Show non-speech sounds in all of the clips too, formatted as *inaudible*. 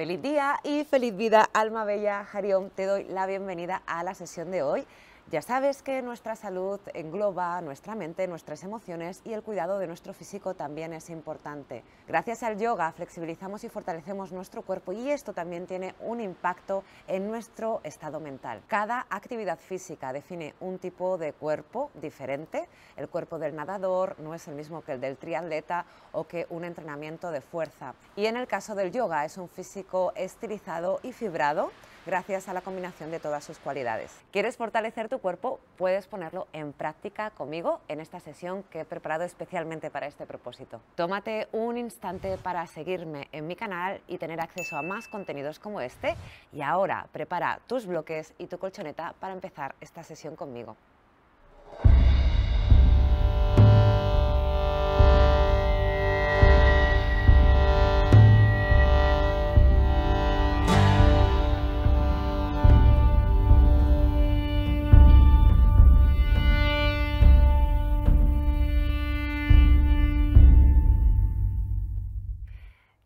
Feliz día y feliz vida, alma bella Jarión. Te doy la bienvenida a la sesión de hoy ya sabes que nuestra salud engloba nuestra mente, nuestras emociones y el cuidado de nuestro físico también es importante. Gracias al yoga flexibilizamos y fortalecemos nuestro cuerpo y esto también tiene un impacto en nuestro estado mental. Cada actividad física define un tipo de cuerpo diferente. El cuerpo del nadador no es el mismo que el del triatleta o que un entrenamiento de fuerza. Y en el caso del yoga es un físico estilizado y fibrado gracias a la combinación de todas sus cualidades. ¿Quieres fortalecer tu cuerpo? Puedes ponerlo en práctica conmigo en esta sesión que he preparado especialmente para este propósito. Tómate un instante para seguirme en mi canal y tener acceso a más contenidos como este y ahora prepara tus bloques y tu colchoneta para empezar esta sesión conmigo.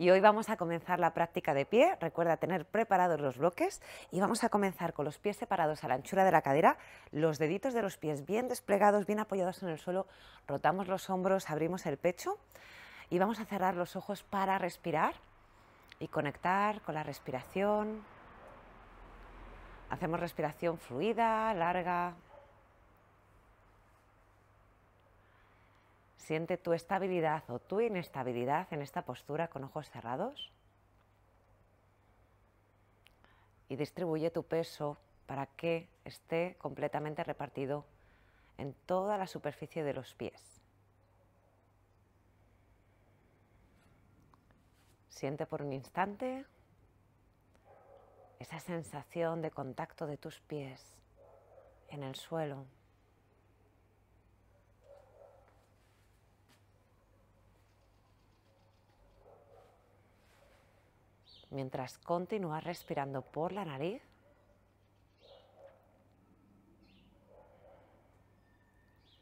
y hoy vamos a comenzar la práctica de pie. Recuerda tener preparados los bloques y vamos a comenzar con los pies separados a la anchura de la cadera, los deditos de los pies bien desplegados, bien apoyados en el suelo, rotamos los hombros, abrimos el pecho y vamos a cerrar los ojos para respirar y conectar con la respiración. Hacemos respiración fluida, larga, Siente tu estabilidad o tu inestabilidad en esta postura con ojos cerrados. Y distribuye tu peso para que esté completamente repartido en toda la superficie de los pies. Siente por un instante esa sensación de contacto de tus pies en el suelo. mientras continúas respirando por la nariz.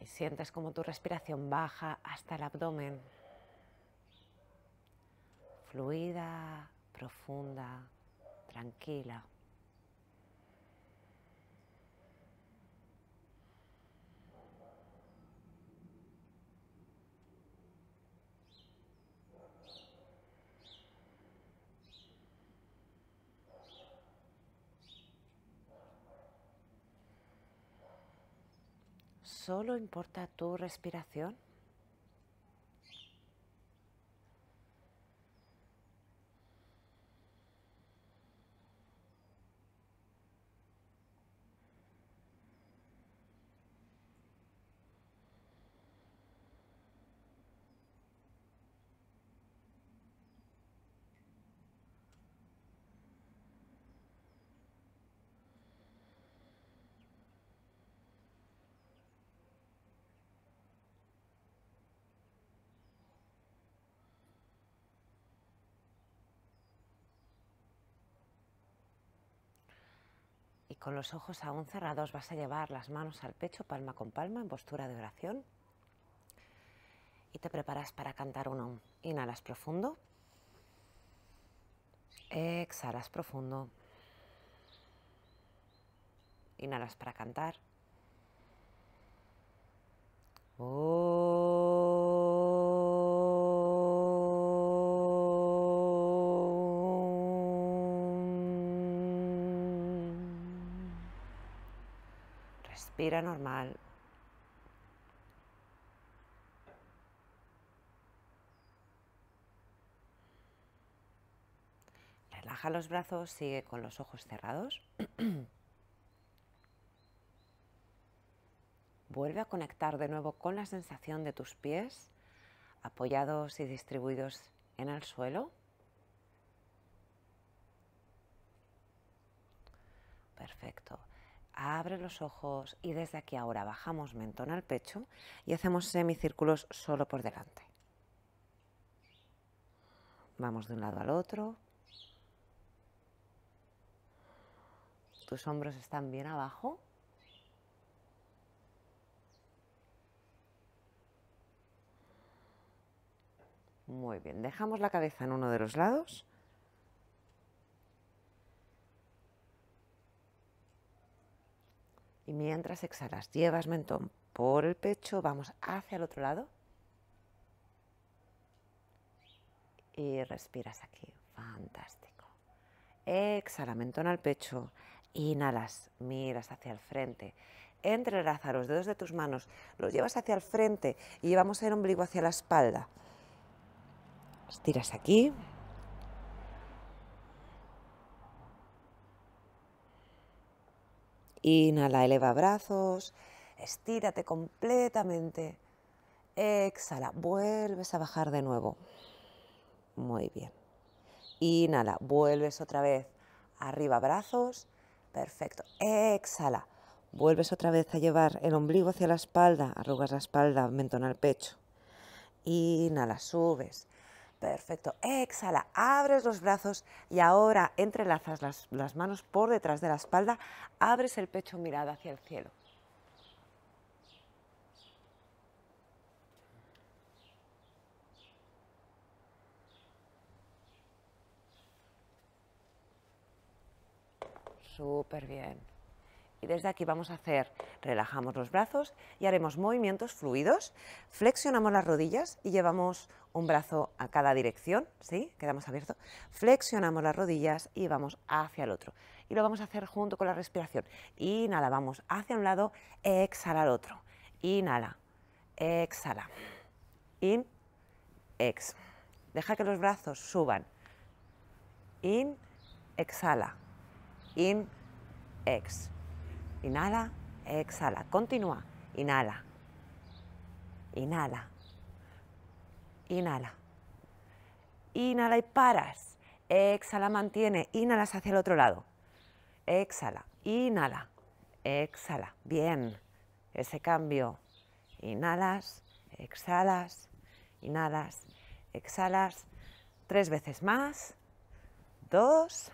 Y sientes como tu respiración baja hasta el abdomen. Fluida, profunda, tranquila. solo importa tu respiración? Con los ojos aún cerrados vas a llevar las manos al pecho, palma con palma, en postura de oración. Y te preparas para cantar Uno. Inhalas profundo. Exhalas profundo. Inhalas para cantar. Oh. Respira normal. Relaja los brazos, sigue con los ojos cerrados. *clears throat* Vuelve a conectar de nuevo con la sensación de tus pies apoyados y distribuidos en el suelo. Perfecto abre los ojos y desde aquí ahora bajamos mentón al pecho y hacemos semicírculos solo por delante. Vamos de un lado al otro. Tus hombros están bien abajo. Muy bien, dejamos la cabeza en uno de los lados Y mientras exhalas, llevas mentón por el pecho, vamos hacia el otro lado. Y respiras aquí. Fantástico. Exhala, mentón al pecho. Inhalas, miras hacia el frente. Entrelaza los dedos de tus manos, los llevas hacia el frente y llevamos el ombligo hacia la espalda. Estiras aquí, Inhala, eleva brazos, estírate completamente. Exhala, vuelves a bajar de nuevo. Muy bien. Inhala, vuelves otra vez. Arriba brazos. Perfecto. Exhala. Vuelves otra vez a llevar el ombligo hacia la espalda. Arrugas la espalda, mentón al pecho. Inhala, subes. Perfecto. Exhala, abres los brazos y ahora entrelazas las, manos por detrás de la espalda, abres el pecho mirada hacia el cielo. Súper bien. Y desde aquí vamos a hacer, relajamos los brazos y haremos movimientos fluidos. Flexionamos las rodillas y llevamos un brazo a cada dirección, ¿sí? Quedamos abiertos. Flexionamos las rodillas y vamos hacia el otro. Y lo vamos a hacer junto con la respiración. Inhala, vamos hacia un lado, exhala al otro. Inhala, exhala. In, ex. Deja que los brazos suban. In, exhala. In, ex. Inhala, exhala. Continúa. Inhala. Inhala. Inhala. Inhala y paras. Exhala, mantiene. Inhalas hacia el otro lado. Exhala. Inhala. Exhala. Bien. Ese cambio. Inhalas, exhalas, inhalas, exhalas. Tres veces más. Dos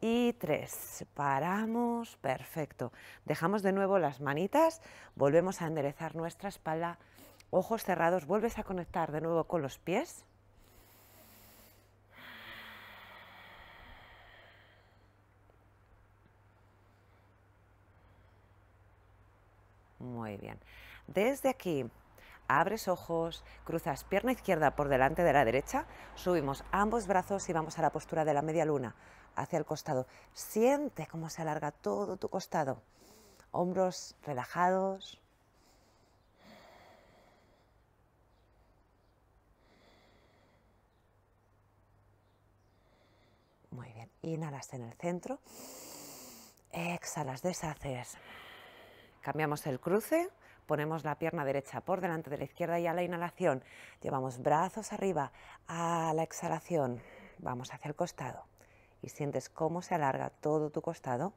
y tres. Paramos, perfecto. Dejamos de nuevo las manitas, volvemos a enderezar nuestra espalda, ojos cerrados, vuelves a conectar de nuevo con los pies. Muy bien. Desde aquí abres ojos, cruzas pierna izquierda por delante de la derecha, subimos ambos brazos y vamos a la postura de la media luna hacia el costado. Siente cómo se alarga todo tu costado. Hombros relajados. Muy bien. Inhalas en el centro. Exhalas, deshaces. Cambiamos el cruce. Ponemos la pierna derecha por delante de la izquierda y a la inhalación llevamos brazos arriba. A la exhalación vamos hacia el costado y sientes cómo se alarga todo tu costado.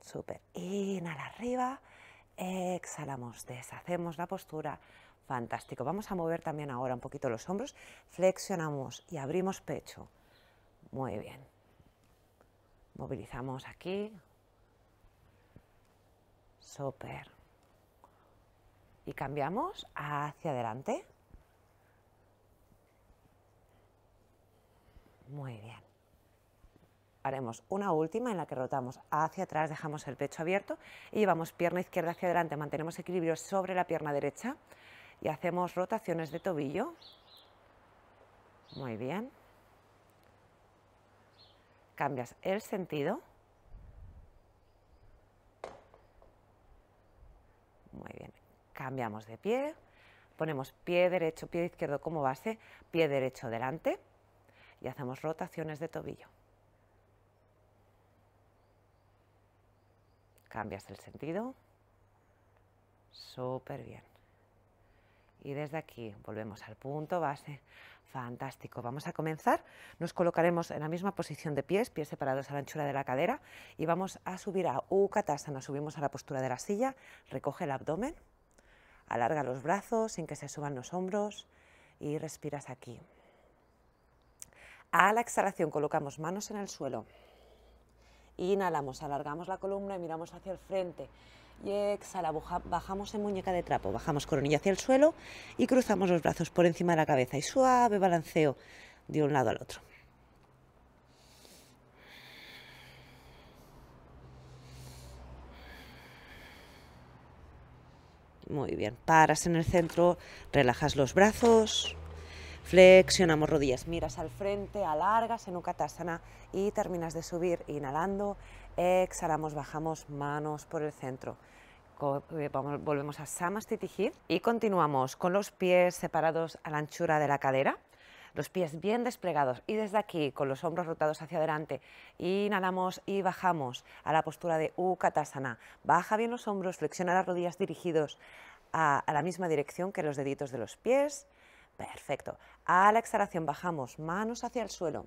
super, Inhala arriba, exhalamos, deshacemos la postura. Fantástico. Vamos a mover también ahora un poquito los hombros. Flexionamos y abrimos pecho. Muy bien. Movilizamos aquí. super y cambiamos hacia adelante. Muy bien. Haremos una última en la que rotamos hacia atrás, dejamos el pecho abierto y llevamos pierna izquierda hacia adelante, mantenemos equilibrio sobre la pierna derecha y hacemos rotaciones de tobillo. Muy bien. Cambias el sentido. Muy bien cambiamos de pie, ponemos pie derecho, pie izquierdo como base, pie derecho delante y hacemos rotaciones de tobillo. Cambias el sentido. Súper bien. Y desde aquí volvemos al punto base. Fantástico. Vamos a comenzar. Nos colocaremos en la misma posición de pies, pies separados a la anchura de la cadera y vamos a subir a Ukatasana. Subimos a la postura de la silla, recoge el abdomen. Alarga los brazos sin que se suban los hombros y respiras aquí. A la exhalación colocamos manos en el suelo. Inhalamos, alargamos la columna y miramos hacia el frente. Y exhala, bajamos en muñeca de trapo, bajamos coronilla hacia el suelo y cruzamos los brazos por encima de la cabeza y suave balanceo de un lado al otro. Muy bien. Paras en el centro, relajas los brazos, flexionamos rodillas, miras al frente, alargas en Ukatasana y terminas de subir inhalando, exhalamos, bajamos manos por el centro. Eh, volvemos a Samastitihi y continuamos con los pies separados a la anchura de la cadera los pies bien desplegados y desde aquí con los hombros rotados hacia adelante. Inhalamos y bajamos a la postura de Ukatasana. Baja bien los hombros, flexiona las rodillas dirigidos a, la misma dirección que los deditos de los pies. Perfecto. A la exhalación bajamos manos hacia el suelo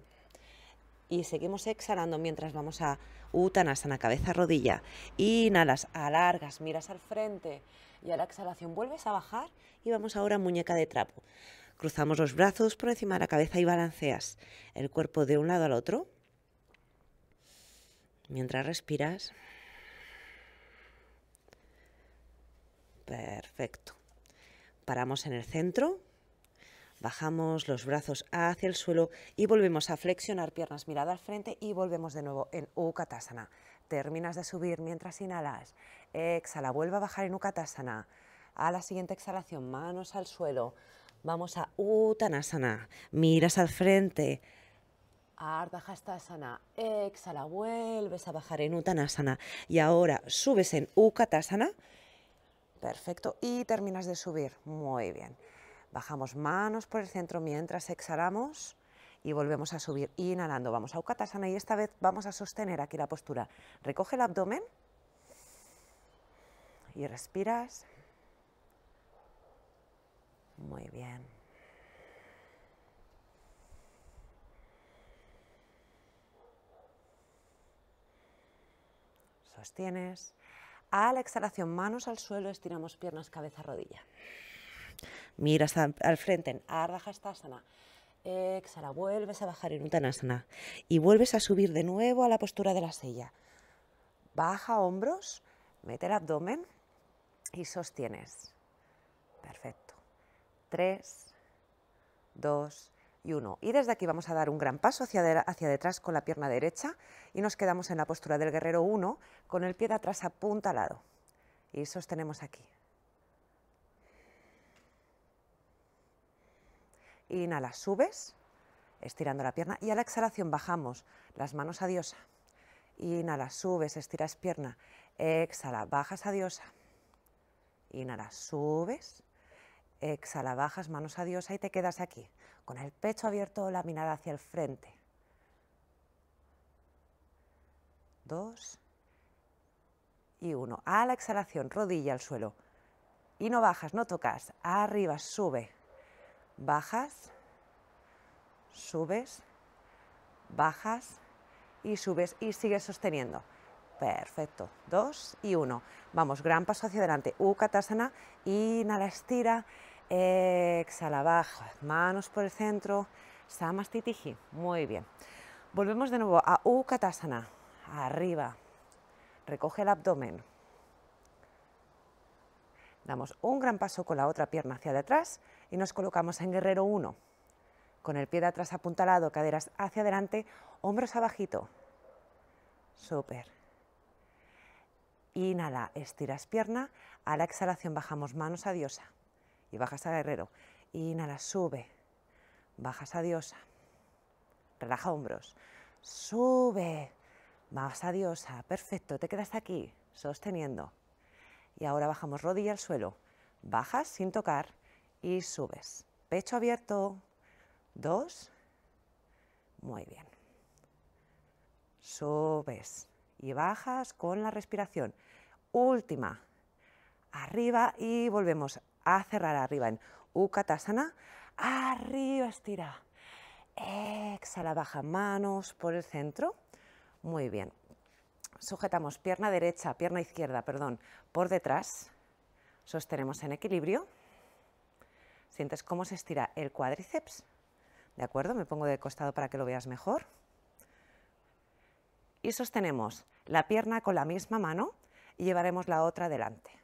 y seguimos exhalando mientras vamos a Utanasana, cabeza, rodilla. Inhalas, alargas, miras al frente y a la exhalación vuelves a bajar y vamos ahora a muñeca de trapo. Cruzamos los brazos por encima de la cabeza y balanceas el cuerpo de un lado al otro. Mientras respiras. Perfecto. Paramos en el centro. Bajamos los brazos hacia el suelo y volvemos a flexionar piernas mirada al frente y volvemos de nuevo en Ukatasana. Terminas de subir mientras inhalas. Exhala, vuelve a bajar en Ukatasana. A la siguiente exhalación, manos al suelo. Vamos a Uttanasana. Miras al frente. Ardha Hastasana. Exhala, vuelves a bajar en Uttanasana. Y ahora subes en Ukatasana. Perfecto. Y terminas de subir. Muy bien. Bajamos manos por el centro mientras exhalamos y volvemos a subir. Inhalando, vamos a Ukatasana y esta vez vamos a sostener aquí la postura. Recoge el abdomen y respiras. Muy bien. Sostienes. A la exhalación, manos al suelo, estiramos piernas, cabeza, rodilla. Miras al frente en Ardha asana. Exhala, vuelves a bajar en Uttanasana y vuelves a subir de nuevo a la postura de la silla. Baja hombros, mete el abdomen y sostienes. Perfecto. 3, 2 y 1. Y desde aquí vamos a dar un gran paso hacia, hacia detrás con la pierna derecha y nos quedamos en la postura del guerrero 1 con el pie de atrás al lado. Y sostenemos aquí. Inhala, subes, estirando la pierna y a la exhalación bajamos las manos a diosa. Inhala, subes, estiras pierna. Exhala, bajas a diosa. Inhala, subes, Exhala, bajas manos a Dios, ahí te quedas aquí, con el pecho abierto, la mirada hacia el frente. Dos y uno. A la exhalación, rodilla al suelo. Y no bajas, no tocas. Arriba, sube. Bajas, subes, bajas y subes y sigues sosteniendo. Perfecto. Dos y uno. Vamos, gran paso hacia adelante. Ukatasana. Inhala, estira. Exhala, baja, manos por el centro. Samastitihi, muy bien. Volvemos de nuevo a Ukatasana, arriba. Recoge el abdomen. Damos un gran paso con la otra pierna hacia detrás y nos colocamos en guerrero 1. Con el pie de atrás apuntalado, caderas hacia adelante, hombros abajito. Súper. Inhala, estiras pierna. A la exhalación bajamos manos a diosa y bajas a guerrero. Inhala, sube, bajas a diosa, relaja hombros, sube, Vas a diosa, perfecto, te quedas aquí, sosteniendo. Y ahora bajamos rodilla al suelo, bajas sin tocar y subes. Pecho abierto, dos, muy bien. Subes y bajas con la respiración. Última, arriba y volvemos a cerrar arriba en Ukatasana, arriba estira, exhala, baja manos por el centro, muy bien. Sujetamos pierna derecha, pierna izquierda, perdón, por detrás, sostenemos en equilibrio, sientes cómo se estira el cuádriceps, ¿de acuerdo? Me pongo de costado para que lo veas mejor. Y sostenemos la pierna con la misma mano y llevaremos la otra delante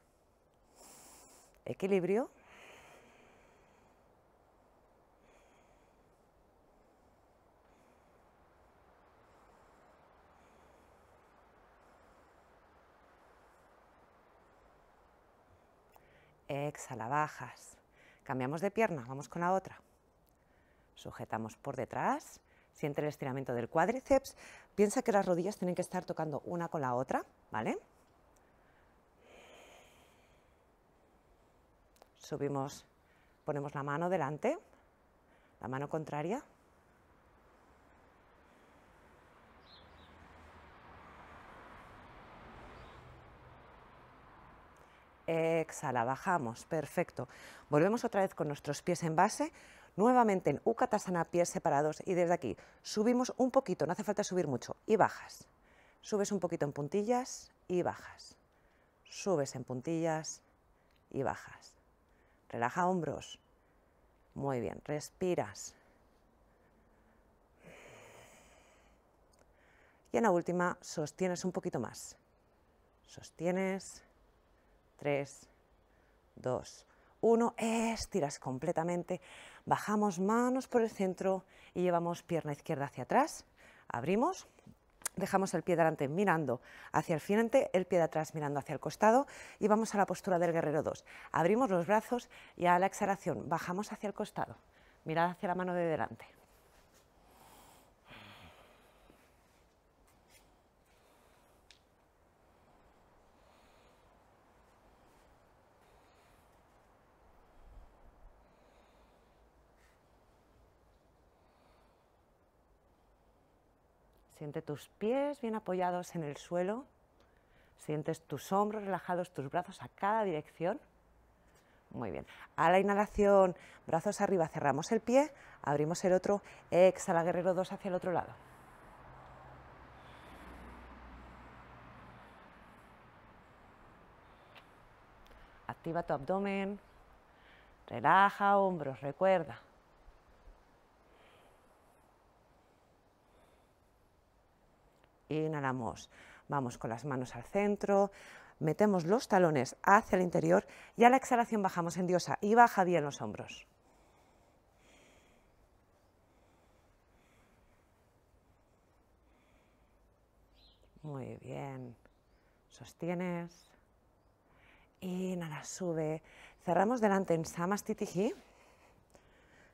equilibrio. Exhala, bajas. Cambiamos de pierna, vamos con la otra. Sujetamos por detrás, siente el estiramiento del cuádriceps. Piensa que las rodillas tienen que estar tocando una con la otra, ¿vale? subimos, ponemos la mano delante, la mano contraria. Exhala, bajamos, perfecto. Volvemos otra vez con nuestros pies en base, nuevamente en Ukatasana, pies separados y desde aquí subimos un poquito, no hace falta subir mucho, y bajas. Subes un poquito en puntillas y bajas. Subes en puntillas y bajas. Relaja hombros. Muy bien, respiras. Y en la última, sostienes un poquito más. Sostienes. Tres, 2, 1. Estiras completamente. Bajamos manos por el centro y llevamos pierna izquierda hacia atrás. Abrimos. Dejamos el pie delante mirando hacia el frente, el pie de atrás mirando hacia el costado y vamos a la postura del guerrero 2. Abrimos los brazos y a la exhalación bajamos hacia el costado. Mirad hacia la mano de delante. Siente tus pies bien apoyados en el suelo. Sientes tus hombros relajados, tus brazos a cada dirección. Muy bien. A la inhalación, brazos arriba, cerramos el pie, abrimos el otro. Exhala, guerrero 2 hacia el otro lado. Activa tu abdomen. Relaja hombros, recuerda. inhalamos. Vamos con las manos al centro, metemos los talones hacia el interior y a la exhalación bajamos en diosa y baja bien los hombros. Muy bien. Sostienes. Inhala, sube. Cerramos delante en Samastitihi.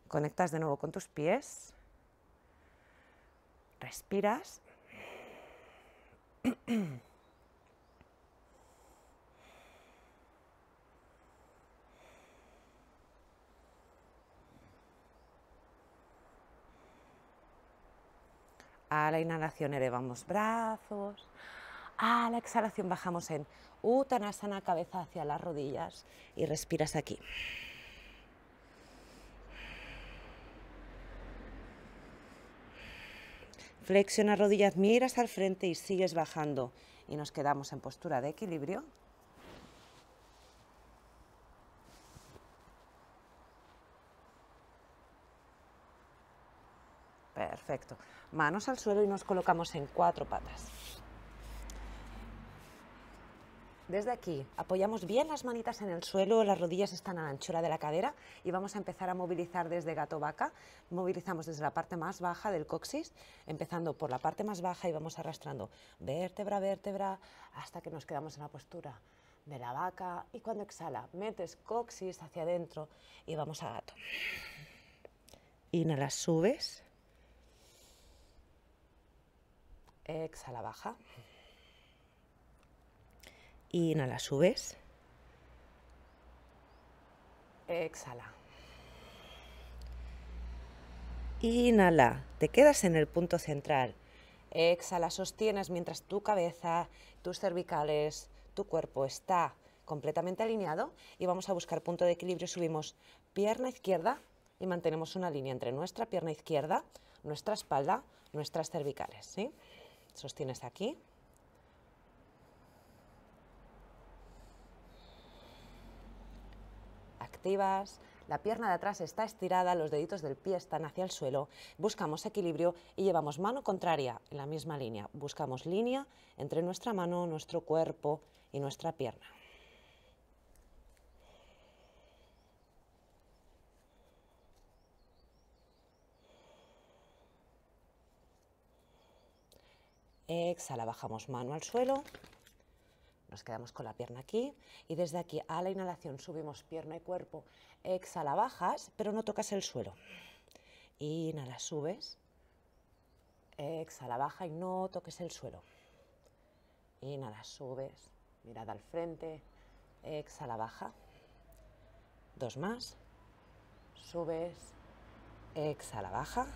Conectas de nuevo con tus pies. Respiras *clears throat* A la inhalación elevamos brazos. A la exhalación bajamos en Uttanasana, cabeza hacia las rodillas y respiras aquí. Flexiona rodillas, miras al frente y sigues bajando. Y nos quedamos en postura de equilibrio. Perfecto. Manos al suelo y nos colocamos en cuatro patas. Desde aquí apoyamos bien las manitas en el suelo, las rodillas están a la anchura de la cadera y vamos a empezar a movilizar desde gato vaca. Movilizamos desde la parte más baja del coxis, empezando por la parte más baja y vamos arrastrando vértebra, vértebra, hasta que nos quedamos en la postura de la vaca y cuando exhala metes coxis hacia adentro y vamos a gato. Inhala, subes. Exhala, baja inhala, subes. Exhala. Inhala, te quedas en el punto central. Exhala, sostienes mientras tu cabeza, tus cervicales, tu cuerpo está completamente alineado y vamos a buscar punto de equilibrio. Subimos pierna izquierda y mantenemos una línea entre nuestra pierna izquierda, nuestra espalda, nuestras cervicales. ¿sí? Sostienes aquí. la pierna de atrás está estirada, los deditos del pie están hacia el suelo, buscamos equilibrio y llevamos mano contraria en la misma línea. Buscamos línea entre nuestra mano, nuestro cuerpo y nuestra pierna. Exhala, bajamos mano al suelo nos quedamos con la pierna aquí y desde aquí a la inhalación subimos pierna y cuerpo, exhala, bajas, pero no tocas el suelo. Inhala, subes, exhala, baja y no toques el suelo. Inhala, subes, mirada al frente, exhala, baja. Dos más, subes, exhala, baja.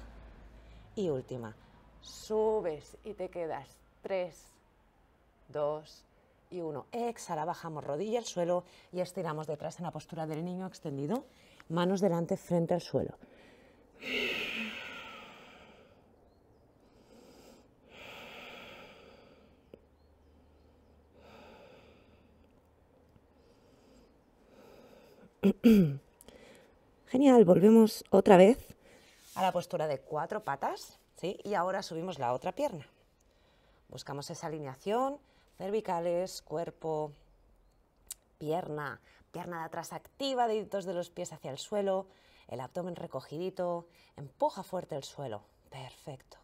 Y última, subes y te quedas. Tres, dos, y uno. Exhala, bajamos rodilla al suelo y estiramos detrás en la postura del niño extendido. Manos delante, frente al suelo. Genial, volvemos otra vez a la postura de cuatro patas, ¿sí? Y ahora subimos la otra pierna. Buscamos esa alineación, cervicales, cuerpo, pierna, pierna de atrás activa, deditos de los pies hacia el suelo, el abdomen recogidito, empuja fuerte el suelo. Perfecto.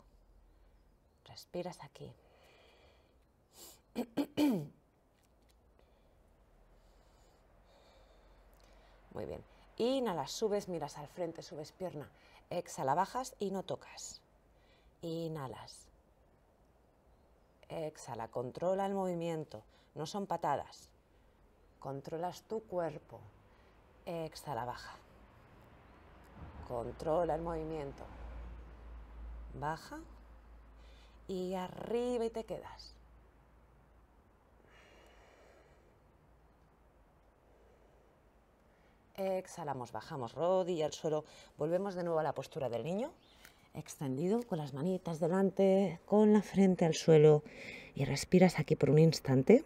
Respiras aquí. *clears throat* Muy bien. Inhalas, subes, miras al frente, subes pierna. Exhala, bajas y no tocas. Inhalas exhala, controla el movimiento, no son patadas. Controlas tu cuerpo, exhala, baja. Controla el movimiento, baja y arriba y te quedas. Exhalamos, bajamos rodilla al suelo, volvemos de nuevo a la postura del niño extendido con las manitas delante, con la frente al suelo y respiras aquí por un instante.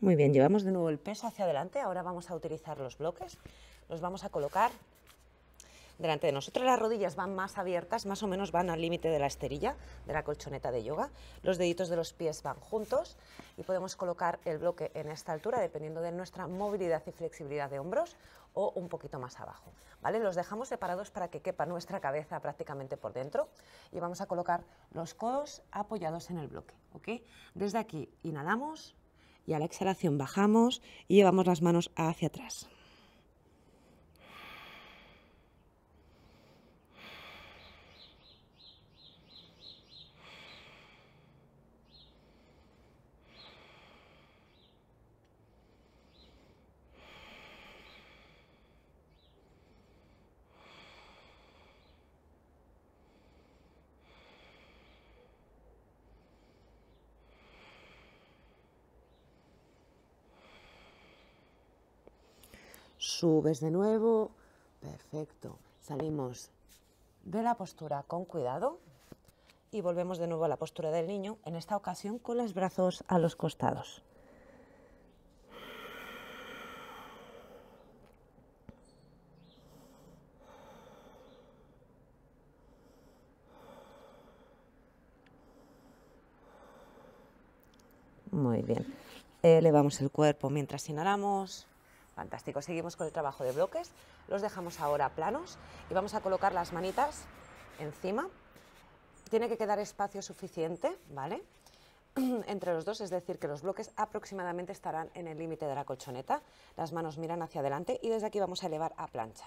Muy bien, llevamos de nuevo el peso hacia adelante. Ahora vamos a utilizar los bloques. Los vamos a colocar delante de nosotros. Las rodillas van más abiertas, más o menos van al límite de la esterilla de la colchoneta de yoga. Los deditos de los pies van juntos y podemos colocar el bloque en esta altura dependiendo de nuestra movilidad y flexibilidad de hombros o un poquito más abajo. ¿vale? Los dejamos separados para que quepa nuestra cabeza prácticamente por dentro y vamos a colocar los codos apoyados en el bloque. Desde aquí inhalamos y a la exhalación bajamos y llevamos las manos hacia atrás. subes de nuevo, perfecto. Salimos de la postura con cuidado y volvemos de nuevo a la postura del niño, en esta ocasión con los brazos a los costados. Muy bien. Elevamos el cuerpo mientras inhalamos. Fantástico, seguimos con el trabajo de bloques, los dejamos ahora planos y vamos a colocar las manitas encima. Tiene que quedar espacio suficiente, ¿vale? *clears throat* entre los dos, es decir, que los bloques aproximadamente estarán en el límite de la colchoneta. Las manos miran hacia adelante y desde aquí vamos a elevar a plancha.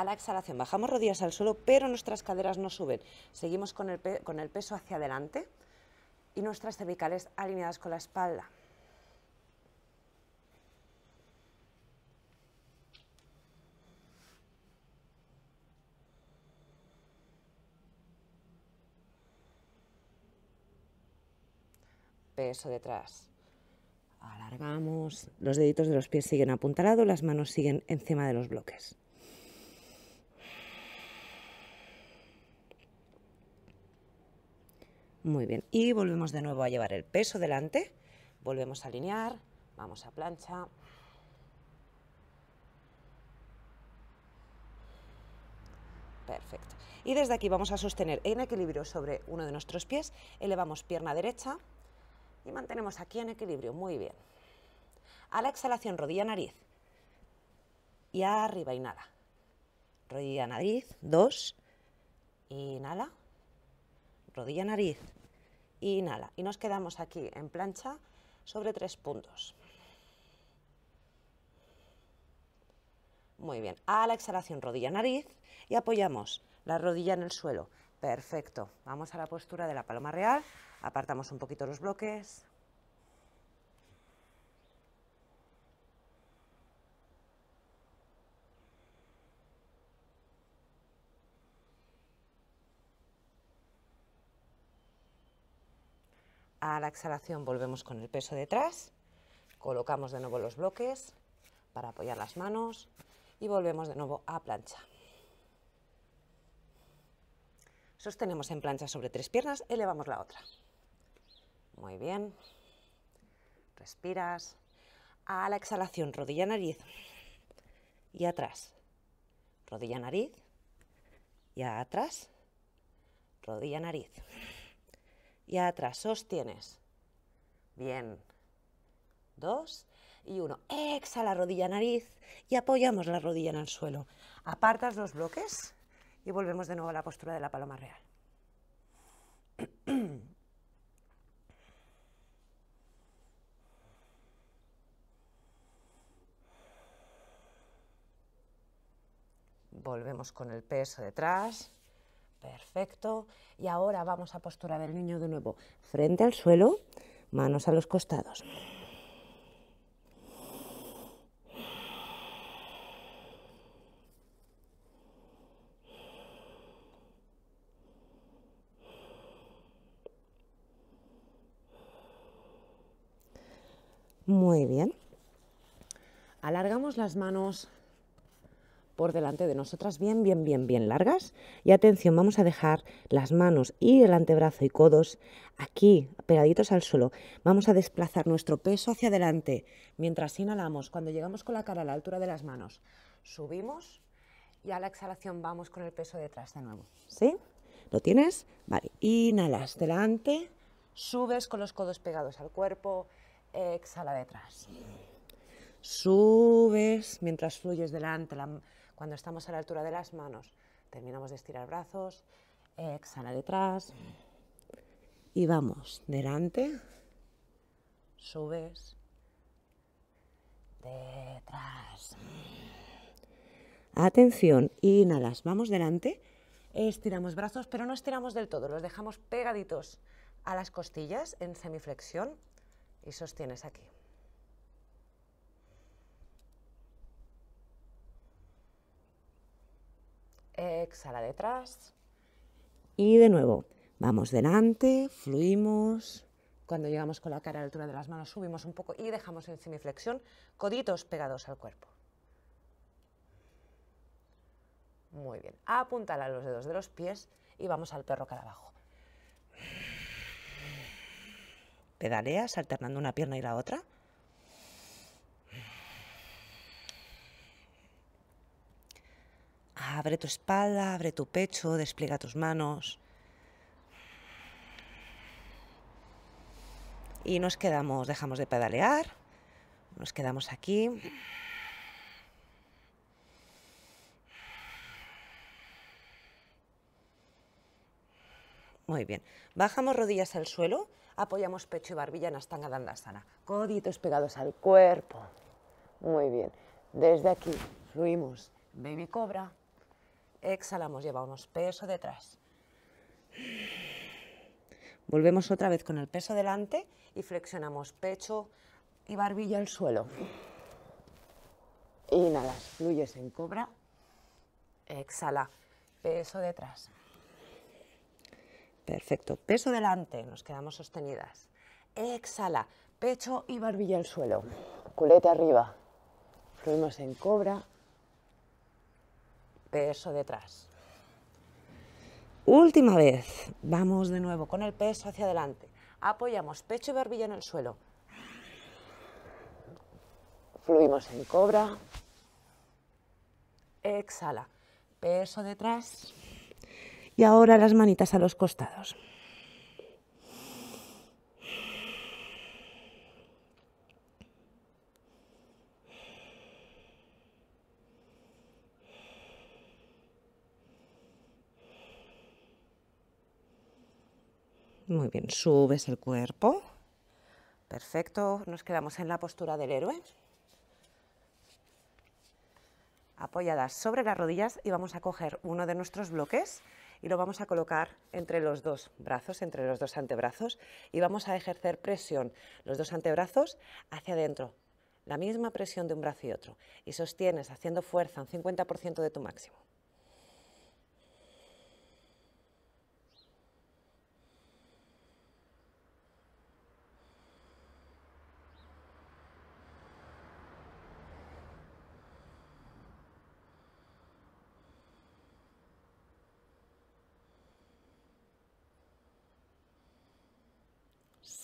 a la exhalación bajamos rodillas al suelo, pero nuestras caderas no suben. Seguimos con el, peso hacia adelante y nuestras cervicales alineadas con la espalda. Peso detrás. Alargamos. Los deditos de los pies siguen apuntalados, las manos siguen encima de los bloques. Muy bien. Y volvemos de nuevo a llevar el peso delante. Volvemos a alinear. Vamos a plancha. Perfecto. Y desde aquí vamos a sostener en equilibrio sobre uno de nuestros pies, elevamos pierna derecha y mantenemos aquí en equilibrio. Muy bien. A la exhalación, rodilla nariz. Y arriba, inhala. Rodilla nariz, dos. Inhala. Rodilla nariz, y inhala. Y nos quedamos aquí en plancha sobre tres puntos. Muy bien, a la exhalación rodilla-nariz y apoyamos la rodilla en el suelo. Perfecto, vamos a la postura de la paloma real, apartamos un poquito los bloques, A la exhalación volvemos con el peso detrás, colocamos de nuevo los bloques para apoyar las manos y volvemos de nuevo a plancha. Sostenemos en plancha sobre tres piernas, elevamos la otra. Muy bien. Respiras. A la exhalación, rodilla nariz y atrás. Rodilla nariz y atrás. Rodilla nariz y atrás sostienes. Bien. Dos y uno. Exhala rodilla nariz y apoyamos la rodilla en el suelo. Apartas los bloques y volvemos de nuevo a la postura de la paloma real. Volvemos con el peso detrás. Perfecto. Y ahora vamos a posturar el niño de nuevo. Frente al suelo, manos a los costados. Muy bien. Alargamos las manos por delante de nosotras bien, bien, bien, bien largas. Y atención, vamos a dejar las manos y el antebrazo y codos aquí, pegaditos al suelo. Vamos a desplazar nuestro peso hacia adelante mientras inhalamos. Cuando llegamos con la cara a la altura de las manos, subimos y a la exhalación vamos con el peso detrás de nuevo. ¿Sí? ¿Lo tienes? Vale. Inhalas delante, subes con los codos pegados al cuerpo, exhala detrás. Subes mientras fluyes delante, la, cuando estamos a la altura de las manos, terminamos de estirar brazos, exhala detrás y vamos delante, subes, detrás. Atención, inhalas, vamos delante, estiramos brazos, pero no estiramos del todo, los dejamos pegaditos a las costillas en semiflexión y sostienes aquí. Exhala detrás. Y de nuevo, vamos delante, fluimos. Cuando llegamos con la cara a la altura de las manos, subimos un poco y dejamos en semiflexión, coditos pegados al cuerpo. Muy bien. a los dedos de los pies y vamos al perro cara abajo. Pedaleas alternando una pierna y la otra. Abre tu espalda, abre tu pecho, despliega tus manos. Y nos quedamos, dejamos de pedalear, nos quedamos aquí. Muy bien. Bajamos rodillas al suelo, apoyamos pecho y barbilla en Astanga Dandasana. Coditos pegados al cuerpo. Muy bien. Desde aquí fluimos. Baby Cobra. Exhalamos, llevamos peso detrás. Volvemos otra vez con el peso delante y flexionamos pecho y barbilla al suelo. Inhalas, fluyes en cobra. Exhala, peso detrás. Perfecto, peso delante, nos quedamos sostenidas. Exhala, pecho y barbilla al suelo. Culete arriba. Fluimos en cobra peso detrás. Última vez, vamos de nuevo con el peso hacia adelante. Apoyamos pecho y barbilla en el suelo. Fluimos en cobra. Exhala, peso detrás. Y ahora las manitas a los costados. Muy bien, subes el cuerpo. Perfecto, nos quedamos en la postura del héroe. Apoyadas sobre las rodillas y vamos a coger uno de nuestros bloques y lo vamos a colocar entre los dos brazos, entre los dos antebrazos y vamos a ejercer presión, los dos antebrazos hacia adentro, la misma presión de un brazo y otro y sostienes haciendo fuerza un 50% de tu máximo.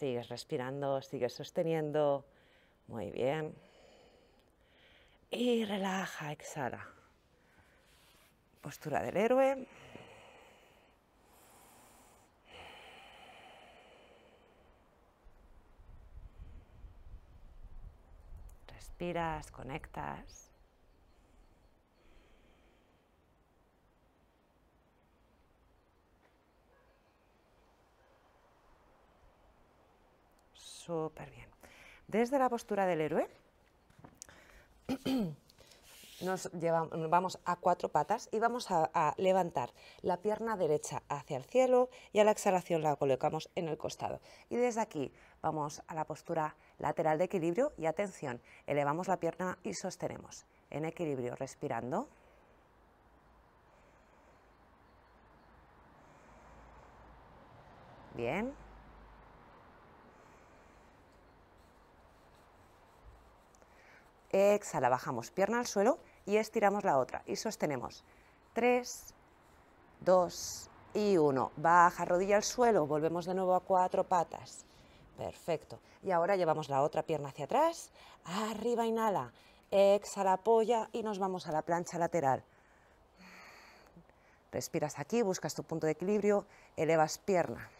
Sigues respirando, sigues sosteniendo. Muy bien. Y relaja, exhala. Postura del héroe. Respiras, conectas. súper bien. Desde la postura del héroe, *clears throat* nos llevamos, vamos a cuatro patas y vamos a, a, levantar la pierna derecha hacia el cielo y a la exhalación la colocamos en el costado. Y desde aquí vamos a la postura lateral de equilibrio y atención, elevamos la pierna y sostenemos en equilibrio respirando. Bien, Exhala, bajamos pierna al suelo y estiramos la otra. Y sostenemos. 3, 2 y 1. Baja, rodilla al suelo. Volvemos de nuevo a cuatro patas. Perfecto. Y ahora llevamos la otra pierna hacia atrás. Arriba, inhala. Exhala, apoya y nos vamos a la plancha lateral. Respiras aquí, buscas tu punto de equilibrio, elevas pierna.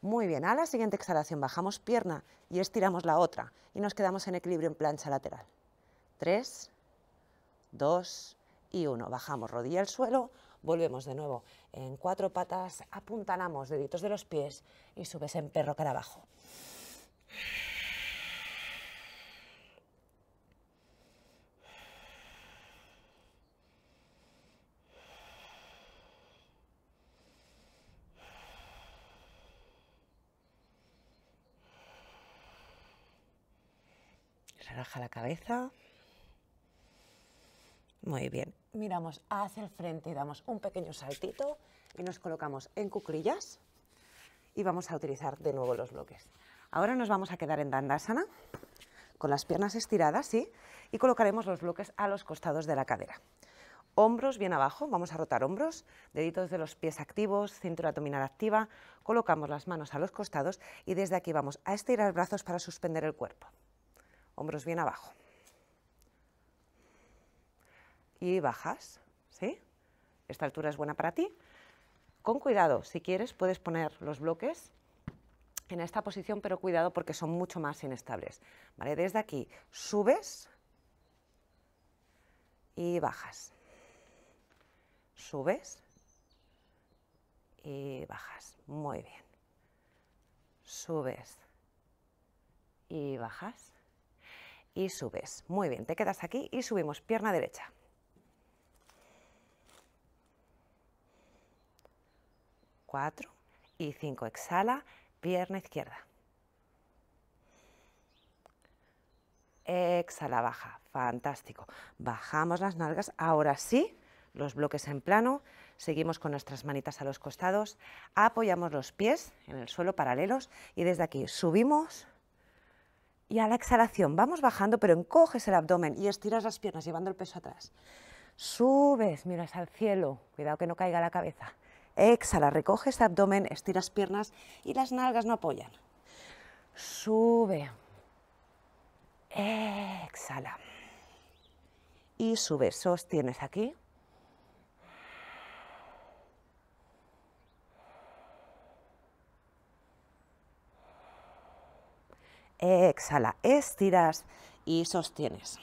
Muy bien, a la siguiente exhalación bajamos pierna y estiramos la otra y nos quedamos en equilibrio en plancha lateral. 3, 2 y 1. Bajamos rodilla al suelo, volvemos de nuevo en cuatro patas, apuntanamos deditos de los pies y subes en perro cara abajo. relaja la cabeza. Muy bien. Miramos hacia el frente y damos un pequeño saltito y nos colocamos en cuclillas y vamos a utilizar de nuevo los bloques. Ahora nos vamos a quedar en Dandasana con las piernas estiradas, ¿sí? Y colocaremos los bloques a los costados de la cadera. Hombros bien abajo, vamos a rotar hombros, deditos de los pies activos, cintura abdominal activa, colocamos las manos a los costados y desde aquí vamos a estirar brazos para suspender el cuerpo hombros bien abajo. Y bajas, ¿sí? Esta altura es buena para ti. Con cuidado, si quieres puedes poner los bloques en esta posición, pero cuidado porque son mucho más inestables. ¿vale? Desde aquí subes y bajas. Subes y bajas. Muy bien. Subes y bajas y subes. Muy bien, te quedas aquí y subimos pierna derecha. Cuatro y cinco. Exhala, pierna izquierda. Exhala, baja. Fantástico. Bajamos las nalgas. Ahora sí, los bloques en plano. Seguimos con nuestras manitas a los costados. Apoyamos los pies en el suelo paralelos y desde aquí subimos y a la exhalación vamos bajando, pero encoges el abdomen y estiras las piernas llevando el peso atrás. Subes, miras al cielo, cuidado que no caiga la cabeza. Exhala, recoges el abdomen, estiras piernas y las nalgas no apoyan. Sube. Exhala. Y subes sostienes aquí. exhala, estiras y sostienes.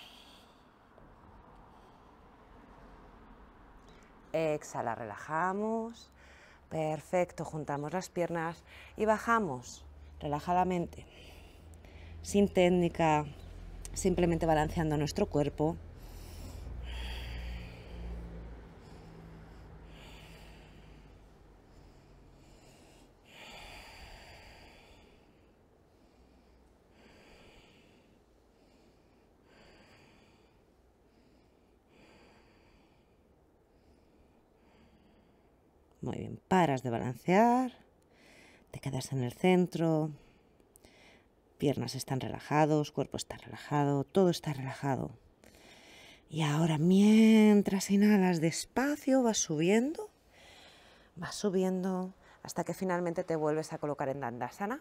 Exhala, relajamos. Perfecto, juntamos las piernas y bajamos relajadamente, sin técnica, simplemente balanceando nuestro cuerpo paras de balancear, te quedas en el centro, piernas están relajados, cuerpo está relajado, todo está relajado. Y ahora mientras inhalas despacio, vas subiendo, vas subiendo hasta que finalmente te vuelves a colocar en Dandasana.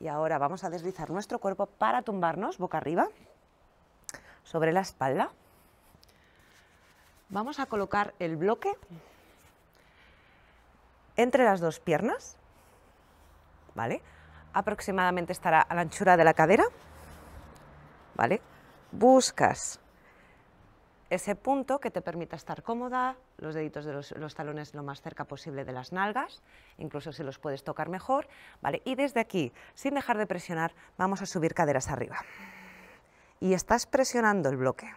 Y ahora vamos a deslizar nuestro cuerpo para tumbarnos boca arriba sobre la espalda. Vamos a colocar el bloque entre las dos piernas, ¿vale? Aproximadamente estará a la anchura de la cadera, ¿vale? Buscas ese punto que te permita estar cómoda, los deditos de los, talones lo más cerca posible de las nalgas, incluso si los puedes tocar mejor, ¿vale? Y desde aquí, sin dejar de presionar, vamos a subir caderas arriba. Y estás presionando el bloque.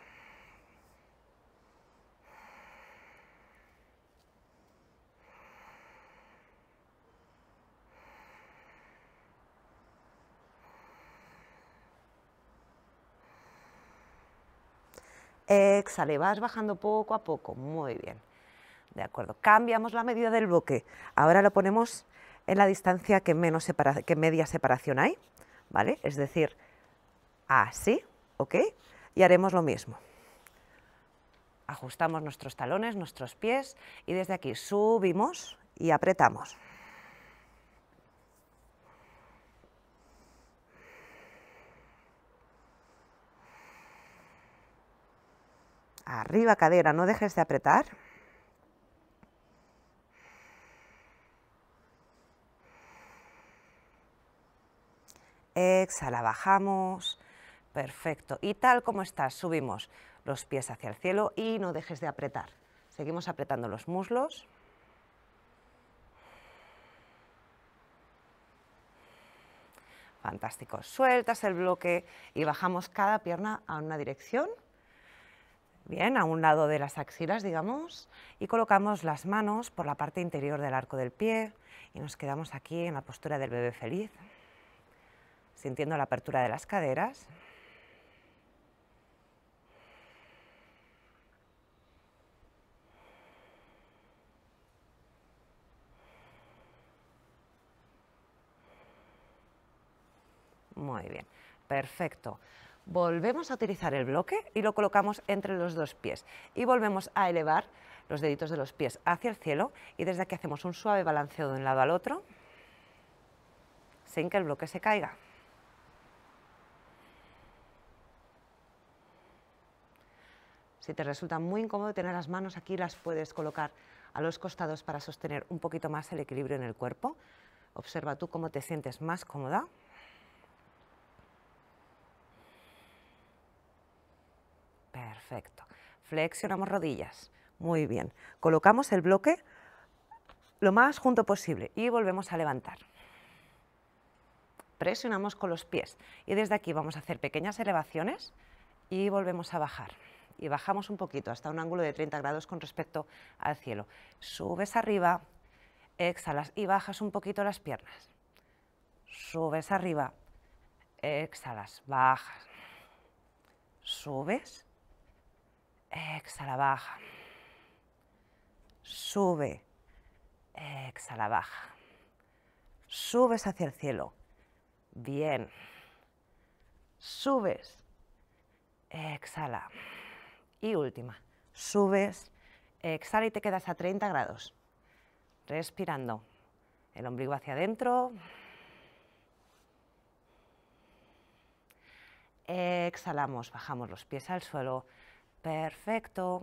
Exhale, vas bajando poco a poco, muy bien. De acuerdo, cambiamos la medida del bloque. Ahora lo ponemos en la distancia que, menos media separación hay, ¿vale? Es decir, así, ¿ok? Y haremos lo mismo. Ajustamos nuestros talones, nuestros pies y desde aquí subimos y apretamos. Arriba cadera, no dejes de apretar. Exhala, bajamos. Perfecto. Y tal como estás, subimos los pies hacia el cielo y no dejes de apretar. Seguimos apretando los muslos. Fantástico. Sueltas el bloque y bajamos cada pierna a una dirección. Bien, a un lado de las axilas, digamos, y colocamos las manos por la parte interior del arco del pie y nos quedamos aquí en la postura del bebé feliz, sintiendo la apertura de las caderas. Muy bien, perfecto. Volvemos a utilizar el bloque y lo colocamos entre los dos pies y volvemos a elevar los deditos de los pies hacia el cielo y desde aquí hacemos un suave balanceo de un lado al otro sin que el bloque se caiga. Si te resulta muy incómodo tener las manos aquí, las puedes colocar a los costados para sostener un poquito más el equilibrio en el cuerpo. Observa tú cómo te sientes más cómoda. Perfecto. Flexionamos rodillas. Muy bien. Colocamos el bloque lo más junto posible y volvemos a levantar. Presionamos con los pies y desde aquí vamos a hacer pequeñas elevaciones y volvemos a bajar. Y bajamos un poquito hasta un ángulo de 30 grados con respecto al cielo. Subes arriba, exhalas y bajas un poquito las piernas. Subes arriba, exhalas, bajas. Subes exhala, baja. Sube, exhala, baja. Subes hacia el cielo. Bien. Subes, exhala. Y última, subes, exhala y te quedas a 30 grados. Respirando. El ombligo hacia adentro. Exhalamos, bajamos los pies al suelo Perfecto.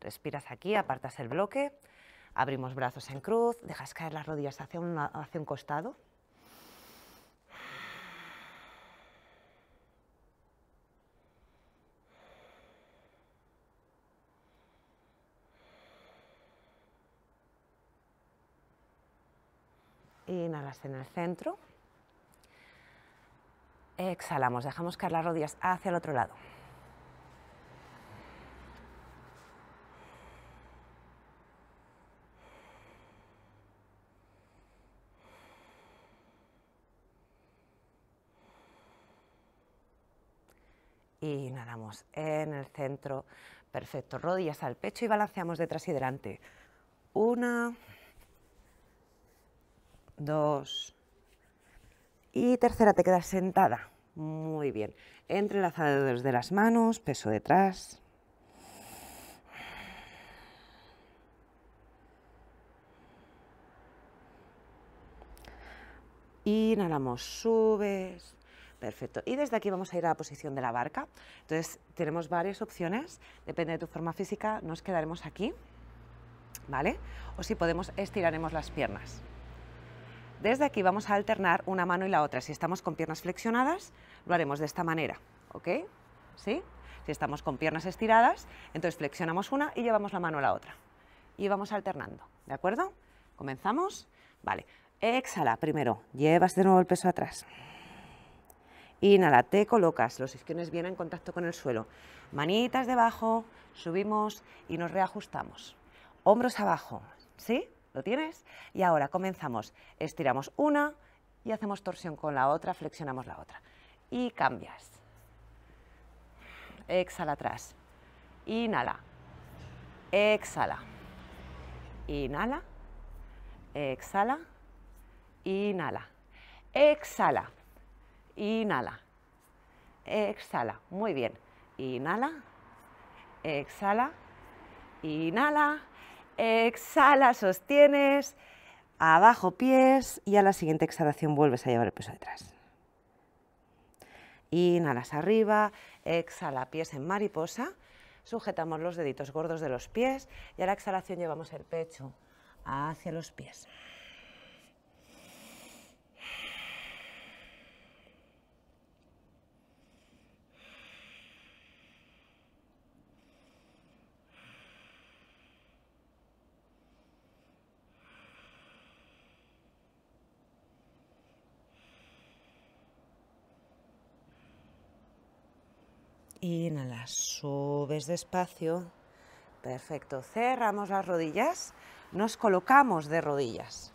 Respiras aquí, apartas el bloque, abrimos brazos en cruz, dejas caer las rodillas hacia, un costado. Inhalas en el centro. Exhalamos, dejamos caer las rodillas hacia el otro lado. inhalamos en el centro. Perfecto, rodillas al pecho y balanceamos detrás y delante. Una, dos y tercera, te quedas sentada. Muy bien. Entrelazados de las manos, peso detrás. Inhalamos, subes Perfecto. Y desde aquí vamos a ir a la posición de la barca. Entonces, tenemos varias opciones. Depende de tu forma física, nos quedaremos aquí, ¿vale? O si podemos, estiraremos las piernas. Desde aquí vamos a alternar una mano y la otra. Si estamos con piernas flexionadas, lo haremos de esta manera, ¿ok? ¿Sí? Si estamos con piernas estiradas, entonces flexionamos una y llevamos la mano a la otra. Y vamos alternando, ¿de acuerdo? ¿Comenzamos? Vale. Exhala primero. Llevas de nuevo el peso atrás. Inhala, te colocas, los isquiones bien en contacto con el suelo. Manitas debajo, subimos y nos reajustamos. Hombros abajo, ¿sí? ¿Lo tienes? Y ahora comenzamos. Estiramos una y hacemos torsión con la otra, flexionamos la otra. Y cambias. Exhala atrás. Inhala. Exhala. Inhala. Exhala. Inhala. Exhala. Inhala. Exhala. Muy bien. Inhala. Exhala. Inhala. Exhala. Sostienes. Abajo pies y a la siguiente exhalación vuelves a llevar el peso detrás. Inhalas arriba. Exhala. Pies en mariposa. Sujetamos los deditos gordos de los pies y a la exhalación llevamos el pecho hacia los pies. Inhala, subes despacio. Perfecto. Cerramos las rodillas. Nos colocamos de rodillas.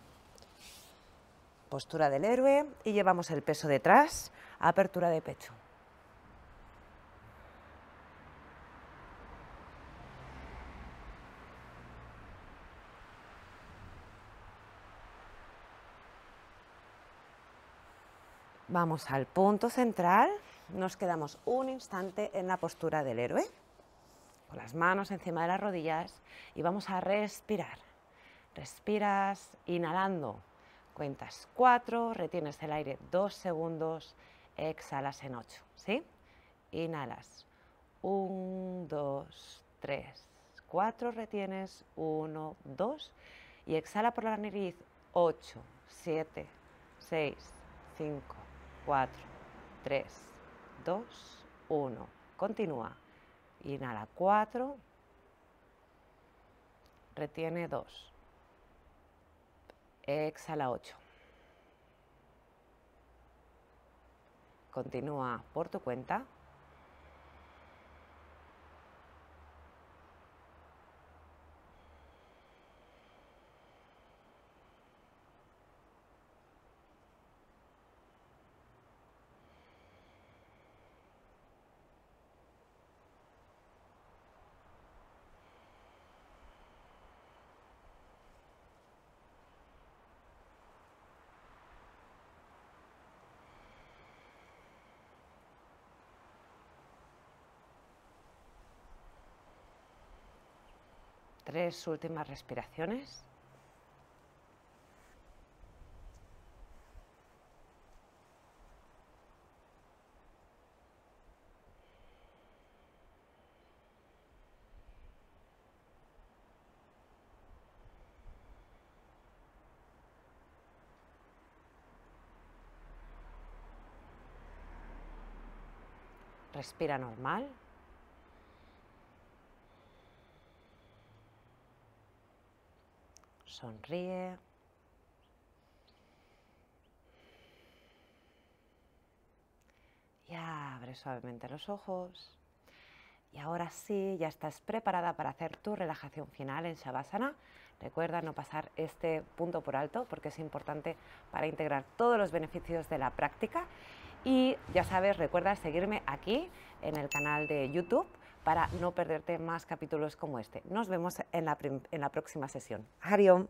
Postura del héroe y llevamos el peso detrás. Apertura de pecho. Vamos al punto central nos quedamos un instante en la postura del héroe, con las manos encima de las rodillas y vamos a respirar. Respiras inhalando, cuentas 4, retienes el aire 2 segundos, exhalas en 8, ¿sí? Inhalas, 1, 2, 3, 4, retienes, 1, 2 y exhala por la nariz 8, 7, 6, 5, 4, 3, 2, 1. Continúa. Inhala 4. Retiene 2. Exhala 8. Continúa por tu cuenta. tres últimas respiraciones. Respira normal. sonríe. Y abre suavemente los ojos. Y ahora sí, ya estás preparada para hacer tu relajación final en Shavasana. Recuerda no pasar este punto por alto porque es importante para integrar todos los beneficios de la práctica. Y ya sabes, recuerda seguirme aquí en el canal de YouTube para no perderte más capítulos como este. Nos vemos en la, en la próxima sesión. Adiós.